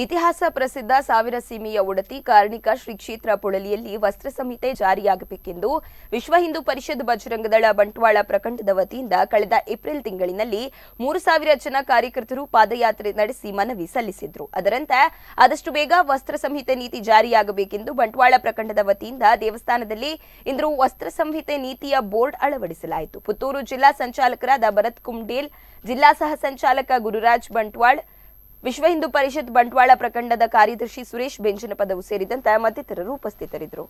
ಇತಿಹಾಸ ಪ್ರಸಿದ್ಧ ಸಾವಿರ ಸೀಮೆಯ ಉಡತಿ ಕಾರ್ಣಿಕ ಶ್ರೀ ಕ್ಷೇತ್ರ ಪುಳಲಿಯಲ್ಲಿ ವಸ್ತ್ರ ಸಂಹಿತೆ ಜಾರಿಯಾಗಬೇಕೆಂದು ವಿಶ್ವ ಹಿಂದೂ ಪರಿಷತ್ ಬಜರಂಗದಳ ಬಂಟ್ವಾಳ ಪ್ರಖಂಡದ ವತಿಯಿಂದ ಕಳೆದ ಏಪ್ರಿಲ್ ತಿಂಗಳಿನಲ್ಲಿ ಮೂರು ಸಾವಿರ ಜನ ಕಾರ್ಯಕರ್ತರು ಪಾದಯಾತ್ರೆ ನಡೆಸಿ ಮನವಿ ಸಲ್ಲಿಸಿದ್ರು ಅದರಂತೆ ಆದಷ್ಟು ಬೇಗ ವಸ್ತ್ರ ಸಂಹಿತೆ ನೀತಿ ಜಾರಿಯಾಗಬೇಕೆಂದು ಬಂಟ್ವಾಳ ಪ್ರಖಂಡದ ವತಿಯಿಂದ ದೇವಸ್ಥಾನದಲ್ಲಿ ಇಂದು ವಸ್ತ್ರ ಸಂಹಿತೆ ನೀತಿಯ ಬೋರ್ಡ್ ಅಳವಡಿಸಲಾಯಿತು ಪುತ್ತೂರು ಜಿಲ್ಲಾ ಸಂಚಾಲಕರಾದ ಭರತ್ ಕುಂಡೇಲ್ ಜಿಲ್ಲಾ ಸಹ ಸಂಚಾಲಕ ಗುರುರಾಜ್ ಬಂಟ್ವಾಳ್ ವಿಶ್ವ ಹಿಂದೂ ಪರಿಷತ್ ಬಂಟ್ವಾಳ ಪ್ರಖಂಡದ ಕಾರ್ಯದರ್ಶಿ ಸುರೇಶ್ ಬೆಂಜನಪದವು ಪದವು ಸೇರಿದಂತೆ ಮತ್ತಿತರರು ಉಪಸ್ಥಿತರಿದ್ದರು